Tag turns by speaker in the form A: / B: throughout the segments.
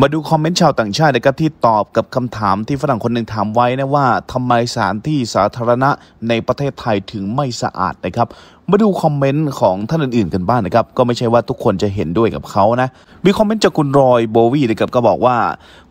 A: มาดูคอมเมนต์ชาวต่างชาตินะครับที่ตอบกับคำถามที่ฝรั่งคนหนึ่งถามไว้นะว่า ทำไมสถานที่สาธารณะในประเทศไทยถึงไม่สะอาดนะครับ มาดูคอมเมนต์ของท่านอื่นๆ กันบ้างนนะครับ ก็ไม่ใช่ว่าทุกคนจะเห็นด้วยกับเขานะมีคอมเมนต์จากคุณรอยโบวีนะครับก็บอกว่า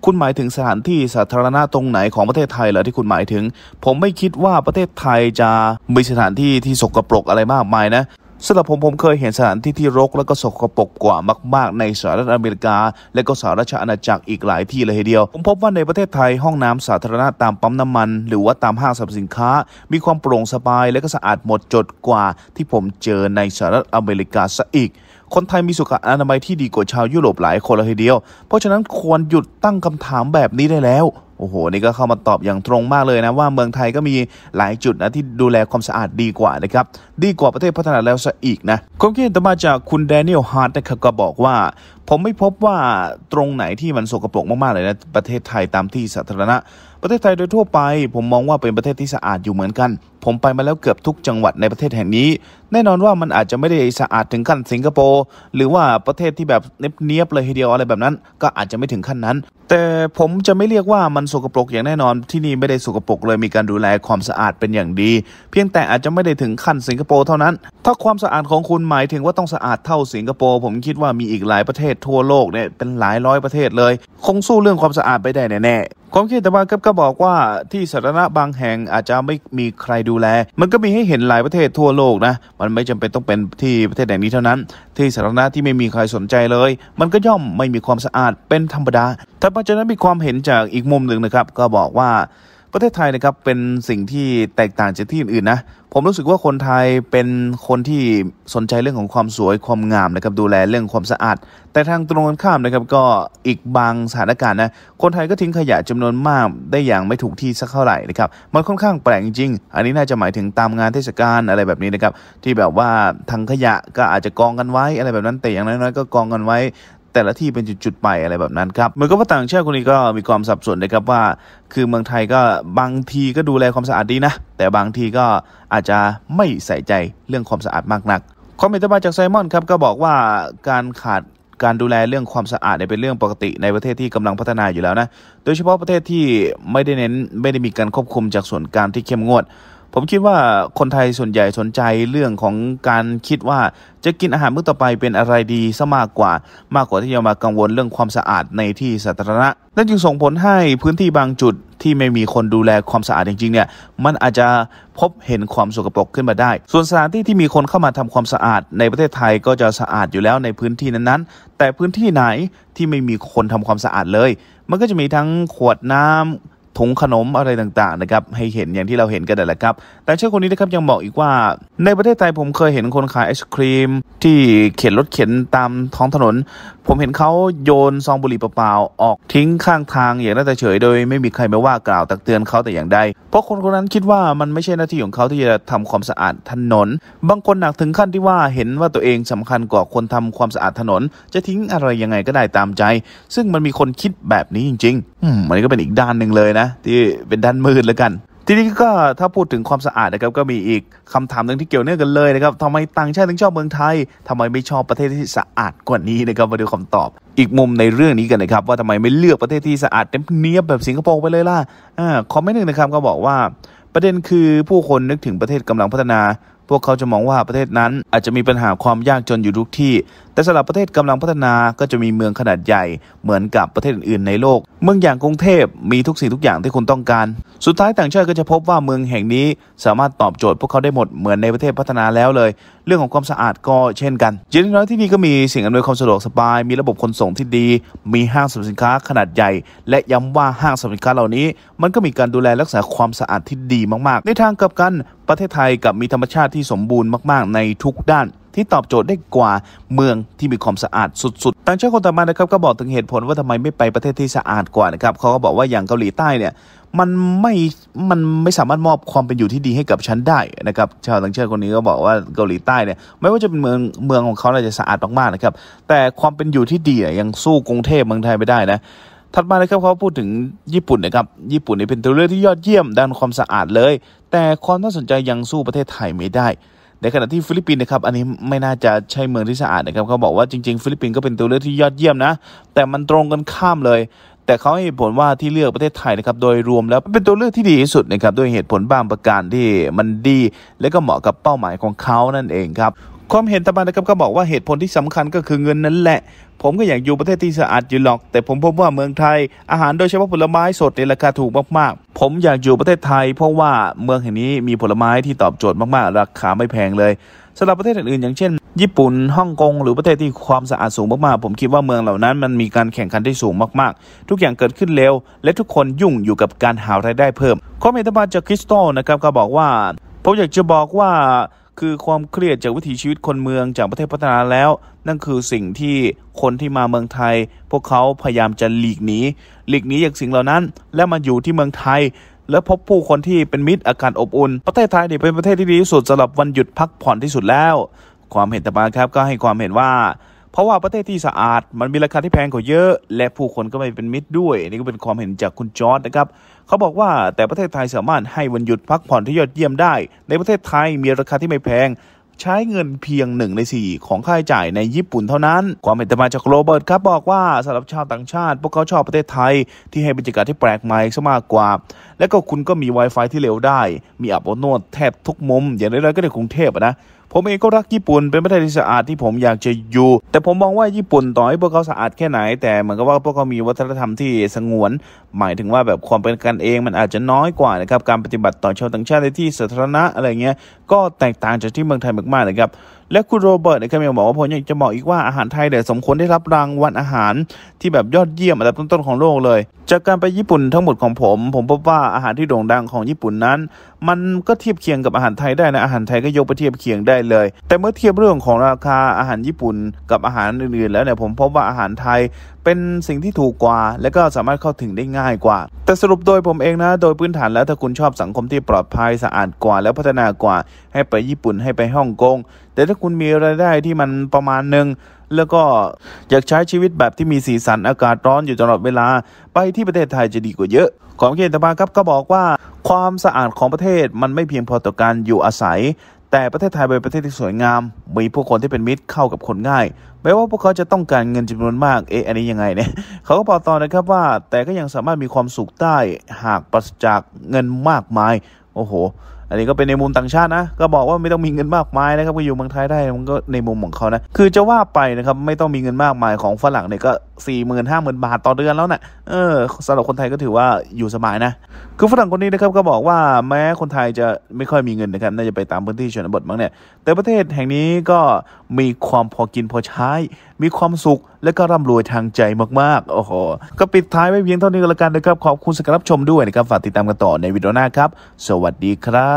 A: คุณหมายถึงสถานที่สาธารณะตรงไหนของประเทศไทยเหรอที่คุณหมายถึง ผมไม่คิดว่าประเทศไทยจะมีสถานที่ที่สกปรกอะไรมากมายนะสำหรับผมผมเคยเห็นสถานที่ที่รกและก็สกปรกกว่ามาก ๆ ในสหรัฐอเมริกา และก็สหรัฐอาณาจักรอีกหลายที่เลยทีเดียว ผมพบว่าในประเทศไทยห้องน้ำสาธารณะตามปั๊มน้ำมัน หรือว่าตามห้างสรรพสินค้า มีความโปร่งสบายและก็สะอาดหมดจดกว่า ที่ผมเจอในสหรัฐอเมริกาซะอีก คนไทยมีสุขอนามัยที่ดีกว่าชาวยุโรปหลายคนเลยทีเดียว เพราะฉะนั้นควรหยุดตั้งคำถามแบบนี้ได้แล้วโอ้โห นี่ก็เข้ามาตอบอย่างตรงมากเลยนะว่าเมืองไทยก็มีหลายจุดนะที่ดูแลความสะอาดดีกว่านะครับ ดีกว่าประเทศพัฒนาแล้วซะอีกนะความคิดเห็นต่อมาจากคุณแดเนียลฮาร์ดนะครับก็บอกว่าผมไม่พบว่าตรงไหนที่มันสกปรกมากๆเลยนะประเทศไทยตามที่สาธารณะประเทศไทยโดยทั่วไป ผมมองว่าเป็นประเทศที่สะอาดอยู่เหมือนกัน ผมไปมาแล้วเกือบทุกจังหวัดในประเทศแห่งนี้ แน่นอนว่ามันอาจจะไม่ได้สะอาดถึงขั้นสิงคโปร์หรือว่าประเทศที่แบบเนียบๆเลยทีเดียวอะไรแบบนั้น ก็อาจจะไม่ถึงขั้นนั้น แต่ผมจะไม่เรียกว่ามันสกปรกอย่างแน่นอน ที่นี่ไม่ได้สกปรกเลยมีการดูแลความสะอาดเป็นอย่างดี เพียงแต่อาจจะไม่ได้ถึงขั้นสิงคโปร์เท่านั้น ถ้าความสะอาดของคุณหมายถึงว่าต้องสะอาดเท่าสิงคโปร์ผมคิดว่ามีอีกหลายประเทศทั่วโลกเนี่ยเป็นหลายร้อยประเทศเลย คงสู้เรื่องความสะอาดไปได้แน่แ่ความคิดแต่ว่าก็บอกว่าที่สาธารณะบางแห่งอาจจะไม่มีใครดูแล มันก็มีให้เห็นหลายประเทศทั่วโลกนะ มันไม่จำเป็นต้องเป็นที่ประเทศแห่งนี้เท่านั้น ที่สาธารณะที่ไม่มีใครสนใจเลย มันก็ย่อมไม่มีความสะอาดเป็นธรรมดาถ้าเพราะฉะนั้นมีความเห็นจากอีกมุมหนึ่งนะครับ ก็บอกว่าประเทศไทยนะครับเป็นสิ่งที่แตกต่างจากที่อื่นๆนะผมรู้สึกว่าคนไทยเป็นคนที่สนใจเรื่องของความสวยความงามนะครับดูแลเรื่องความสะอาดแต่ทางตรงกันข้ามนะครับก็อีกบางสถานการณ์นะคนไทยก็ทิ้งขยะจำนวนมาก ได้อย่างไม่ถูกที่สักเท่าไหร่นะครับมันค่อนข้างแปลกจริงๆอันนี้น่าจะหมายถึงตามงานเทศกาลอะไรแบบนี้นะครับที่แบบว่าทางขยะก็อาจจะกองกันไว้ อะไรแบบนั้นแต่อย่างน้อยๆก็กองกันไว้แต่ละที่เป็นจุดๆไปอะไรแบบนั้นครับเหมือนกับว่าต่างชาติคนนี้ก็มีความสับสนนะครับว่า คือเมืองไทยก็บางทีก็ดูแลความสะอาดดีนะแต่บางทีก็อาจจะไม่ใส่ใจเรื่องความสะอาดมากนักคอมเินต์มาจากไซมอนครับก็บอกว่าการขาดการดูแลเรื่องความสะอาดเป็นเรื่องปกติในประเทศที่กำลังพัฒนาอยู่แล้วนะโดยเฉพาะประเทศที่ไม่ได้เน้นไม่ได้มีการควบคุมจากส่วนการที่เข้มงวดผมคิดว่าคนไทยส่วนใหญ่สนใจเรื่องของการคิดว่าจะกินอาหารมื้อต่อไปเป็นอะไรดีซะมากกว่ามากกว่าที่จะมากังวลเรื่องความสะอาดในที่สาธารณะนั่นจึงส่งผลให้พื้นที่บางจุดที่ไม่มีคนดูแลความสะอาดจริงๆเนี่ยมันอาจจะพบเห็นความสกปรกขึ้นมาได้ ส่วนสถานที่ที่มีคนเข้ามาทำความสะอาด ในประเทศไทยก็จะสะอาดอยู่แล้วในพื้นที่นั้นๆ แต่พื้นที่ไหนที่ไม่มีคนทำความสะอาดเลย มันก็จะมีทั้งขวดน้ำถุงขนมอะไรต่างๆนะครับให้เห็นอย่างที่เราเห็นกันแหละครับ แต่เช่อคนนี้นะครับยังบอกอีกว่า ในประเทศไทย ผมเคยเห็นคนขายไอศครีมที่เข็นรถเข็นตามท้องถนน ผมเห็นเขาโยนซองบุหรี่เปล่าๆออกทิ้งข้างทางอย่างน่าจะเฉยโดยไม่มีใครมาว่ากล่าวตักเตือนเขาแต่อย่างใด เพราะคนคนนั้นคิดว่ามันไม่ใช่หน้าที่ของเขาที่จะทำความสะอาดถนน บางคนหนักถึงขั้นที่ว่าเห็นว่าตัวเองสำคัญกว่าคนทำความสะอาดถนน จะทิ้งอะไรยังไงก็ได้ตามใจ ซึ่งมันมีคนคิดแบบนี้จริง ๆอืมมันก็เป็นอีกด้านหนึ่งเลยนะที่เป็นด้านมืดแล้วกันทีนี้ก็ถ้าพูดถึงความสะอาดนะครับก็มีอีกคำถามหนึ่งที่เกี่ยวเนื่องกันเลยนะครับทำไมต่างชาติถึงชอบเมืองไทยทำไมไม่ชอบประเทศที่สะอาดกว่านี้นะครับมาดูคำตอบ อีกมุมในเรื่องนี้กันนะครับว่าทำไมไม่เลือกประเทศที่สะอาดเต็มเนี้ยบแบบสิงคโปร์ไปเลยล่ะอ่าคอมเมนต์หนึ่งนะครับก็บอกว่า ประเด็นคือผู้คนนึกถึงประเทศกำลังพัฒนาพวกเขาจะมองว่าประเทศนั้น อาจจะมีปัญหาความยากจนอยู่ทุกที่ แต่สำหรับประเทศกำลังพัฒนาก็จะมีเมืองขนาดใหญ่เหมือนกับประเทศอื่นในโลก เมืองอย่างกรุงเทพมีทุกสิ่งทุกอย่างที่คุณต้องการ สุดท้ายต่างชาติก็จะพบว่าเมืองแห่งนี้ สามารถตอบโจทย์ พวกเขาได้หมดเหมือนในประเทศพัฒนาแล้วเลย เรื่องของความสะอาดก็เช่นกันเจนน้อยที่นี่ก็มีสิ่งอำนวยความสะดวกสบาย มีระบบขนส่งที่ดี มีห้างสรรพสินค้าขนาดใหญ่ และย้ำว่าห้างสรรพสินค้าเหล่านี้ มันก็มีการดูแลรักษาความสะอาดที่ดีมาก ๆ ในทางกลับกันประเทศไทยกับมีธรรมชาติที่สมบูรณ์มากๆ ในทุกด้านที่ตอบโจทย์ได้กว่าเมืองที่มีความสะอาดสุดๆต่างชาติคนต่อมานะครับก็บอกถึงเหตุผลว่าทำไมไม่ไปประเทศที่สะอาดกว่านะครับ เขาก็บอกว่าอย่างเกาหลีใต้เนี่ย มันไม่มันไม่สามารถมอบความเป็นอยู่ที่ดีให้กับฉันได้นะครับ ชาวต่างชาติคนนี้ก็บอกว่าเกาหลีใต้เนี่ยไม่ว่าจะเป็นเมืองเมืองของเขาอาจจะสะอาดมากๆนะครับ แต่ความเป็นอยู่ที่ดียังสู้กรุงเทพเมืองไทยไม่ได้นะถัดมาเลยครับเขาพูดถึงญี่ปุ่นนะครับญี่ปุ่นเนี่ยเป็นตัวเลือกที่ยอดเยี่ยมด้านความสะอาดเลย แต่ความน่าสนใจยังสู้ประเทศไทยไม่ได้ ในขณะที่ฟิลิปปินส์นะครับอันนี้ไม่น่าจะใช่เมืองที่สะอาดนะครับเขาบอกว่าจริงๆฟิลิปปินส์ก็เป็นตัวเลือกที่ยอดเยี่ยมนะ แต่มันตรงกันข้ามเลย แต่เขาให้ผลว่าที่เลือกประเทศไทยนะครับโดยรวมแล้วเป็นตัวเลือกที่ดีที่สุดนะครับด้วยเหตุผลบางประการที่มันดีและก็เหมาะกับเป้าหมายของเขานั่นเองครับความเห็นตะบานนะครับก็บอกว่าเหตุผลที่สำคัญก็คือเงินนั้นแหละ ผมก็อยากอยู่ประเทศที่สะอาดอยู่หรอก แต่ผมพบว่าเมืองไทย อาหารโดยเฉพาะผลไม้สดในราคาถูกมากๆ ผมอยากอยู่ประเทศไทยเพราะว่าเมืองแห่งนี้มีผลไม้ที่ตอบโจทย์มากๆ ราคาไม่แพงเลยสำหรับประเทศอื่นๆอย่างเช่น ญี่ปุ่นฮ่องกงหรือประเทศที่ความสะอาดสูงมากๆผมคิดว่าเมืองเหล่านั้น มันมีการแข่งขันที่สูงมากๆ ทุกอย่างเกิดขึ้นเร็วและทุกคนยุ่งอยู่กับการหารายได้เพิ่มข้อมูลตะบานจากคริสตัลนะครับก็บอกว่า ผมอยากจะบอกว่าคือความเครียดจากวิถีชีวิตคนเมืองจากประเทศพัฒนาแล้ว นั่นคือสิ่งที่คนที่มาเมืองไทย พวกเขาพยายามจะหลีกหนีหลีกหนีจากสิ่งเหล่านั้น และมาอยู่ที่เมืองไทย และพบผู้คนที่เป็นมิตรอากาศอบอุ่นประเทศไทยเป็นประเทศที่ดีที่สุดสำหรับวันหยุดพักผ่อนที่สุดแล้ว ความเห็นตอมาครับก็ให้ความเห็นว่าเพราะว่าประเทศที่สะอาดมันมีราคาที่แพงกว่าเยอะ และผู้คนก็ไม่เป็นมิตรด้วยนี่ก็เป็นความเห็นจากคุณจอร์ดนะครับเขาบอกว่าแต่ประเทศไทยสามารถให้วันหยุดพักผ่อนที่ยอดเยี่ยมได้ ในประเทศไทยมีราคาที่ไม่แพงใช้เงินเพียงหนึ่งในสี่ของค่าใช้จ่ายในญี่ปุ่นเท่านั้น ความเห็นมาจากโรเบิร์ตครับบอกว่าสำหรับชาวต่างชาติ พวกเขาชอบประเทศไทยที่ให้บรรยากาศที่แปลกใหม่ซะมากกว่า และก็คุณก็มี Wi-Fi ที่เร็วได้ มีอัพโหลดแทบทุกมุม อย่างน้อยๆก็ในกรุงเทพนะผมเองก็รักญี่ปุ่นเป็นประเทศที่สะอาดที่ ผมอยากจะอยู่ แต่ผมมองว่าญี่ปุ่นต่อให้พวกเขาสะอาดแค่ไหน แต่เหมือนกับว่าพวกเขามีวัฒนธรรมที่สงวน หมายถึงว่าแบบความเป็นกันเองมันอาจจะน้อยกว่านะครับการปฏิบัติต่อชาวต่างชาติในที่สาธารณะอะไรเงี้ยก็แตกต่างจากที่เมืองไทยมาก ๆนะครับและคุณโรเบิร์ตเนี่ยังบอกว่าผมยังจะบอกอีกว่าอาหารไทยเดีดยสมควร ได้รับรางวัลอาหารที่แบบยอดเยี่ยมอันดับต้นๆของโลกเลย จากการไปญี่ปุ่นทั้งหมดของผม ผมพบว่าอาหารที่โด่งดังของญี่ปุ่นนั้น มันก็เทียบเคียงกับอาหารไทยได้นะอาหารไทยก็ยกไปเทียบเคียงได้เลย แต่เมื่อเทียบเรื่องของราคาอาหารญี่ปุ่นกับอาหารอื่นๆแล้วเนี่ยผมพบว่าอาหารไทยเป็นสิ่งที่ถูกกว่าและก็สามารถเข้าถึงได้ง่ายกว่า แต่สรุปโดยผมเองนะ โดยพื้นฐานแล้วถ้าคุณชอบสังคมที่ปลอดภัยสะอาดกว่า และพัฒนากว่า ให้ไปญี่ปุ่นให้ไปฮ่องกง แต่ถ้าคุณมีรายได้ที่มันประมาณหนึ่งแล้วก็อยากใช้ชีวิตแบบที่มีสีสันอากาศร้อนอยู่ตลอดเวลา ไปที่ประเทศไทยจะดีกว่าเยอะ ของเกณฑ์ตะบาครับก็บอกว่าความสะอาดของประเทศ มันไม่เพียงพอต่อการอยู่อาศัยแต่ประเทศไทยเป็นประเทศที่สวยงาม มีผู้คนที่เป็นมิตรเข้ากับคนง่ายแม้ว่าพวกเขาจะต้องการเงินจำนวนมาก เอออันนี้ยังไงเนี่ย เขาก็บอกต่อนะครับว่า แต่ก็ยังสามารถมีความสุขได้ หากปราศจากเงินมากมาย โอ้โหอันนี้ก็เป็นในมุมต่างชาตินะก็บอกว่าไม่ต้องมีเงินมากมายนะครับก็อยู่เมืองไทยได้ มันก็ในมุมของเขานะคือจะว่าไปนะครับไม่ต้องมีเงินมากมายของฝรั่งเนี่ยก็สี่หมื่นห้าหมื่นบาทต่อเดือนแล้วนะ่ะเออสำหรับคนไทยก็ถือว่าอยู่สบายนะ คือฝรั่งคนนี้นะครับก็บอกว่าแม้คนไทยจะไม่ค่อยมีเงินนะครับน่าจะไปตามพื้นที่ชนบทบ้างเนี่ยแต่ประเทศแห่งนี้ก็มีความพอกินพอใช้ มีความสุขและก็ร่ำรวยทางใจมากๆโอ้โหก็ปิดท้ายไว้เพียงเท่านี้ก็แล้วกันนะครับขอบคุณสำหรับชมด้วยนะครับฝากติดตามกันต่อในวิดีโอหน้าครับ สวัสดีครับ